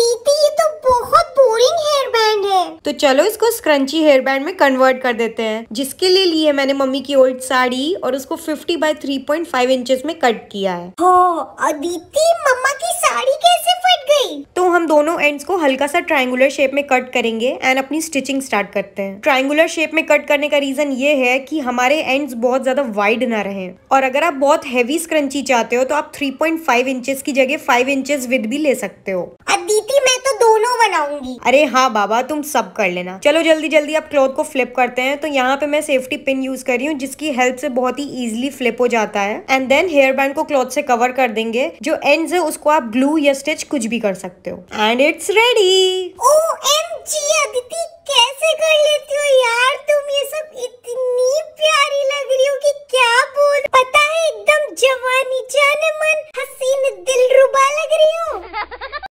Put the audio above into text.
दीदी ये तो बहुत बोरिंग हेयर बैंड है तो चलो इसको स्क्रंची हेयर बैंड में कन्वर्ट कर देते हैं जिसके लिए ली है मैंने मम्मी की ओल्ड साड़ी और उसको 50 बाय 3.5 इंचेस में कट किया है हाँ, अदिति मम्मा दोनों एंड्स को हल्का सा ट्राइंगुलर शेप में कट करेंगे एंड अपनी स्टिचिंग स्टार्ट करते हैं ट्राइंगुलर शेप में कट करने का रीजन ये है कि हमारे एंड्स बहुत ज्यादा वाइड ना रहे और अगर आप बहुत हैवी स्क्रंची चाहते हो तो आप 3.5 पॉइंट इंचेस की जगह 5 इंचेस विद भी ले सकते हो अदिति दोनों बनाऊंगी अरे हाँ बाबा तुम सब कर लेना चलो जल्दी जल्दी आप क्लॉथ को फ्लिप करते हैं तो यहाँ पे मैं सेफ्टी पिन यूज कर रही हूँ जिसकी हेल्प से बहुत ही इजिली फ्लिप हो जाता है एंड देन हेयर बैंड को क्लॉथ से कवर कर देंगे जो एंड है उसको आप ग्लू या स्टिच कुछ भी कर सकते हो एंड इट्स रेडी ओ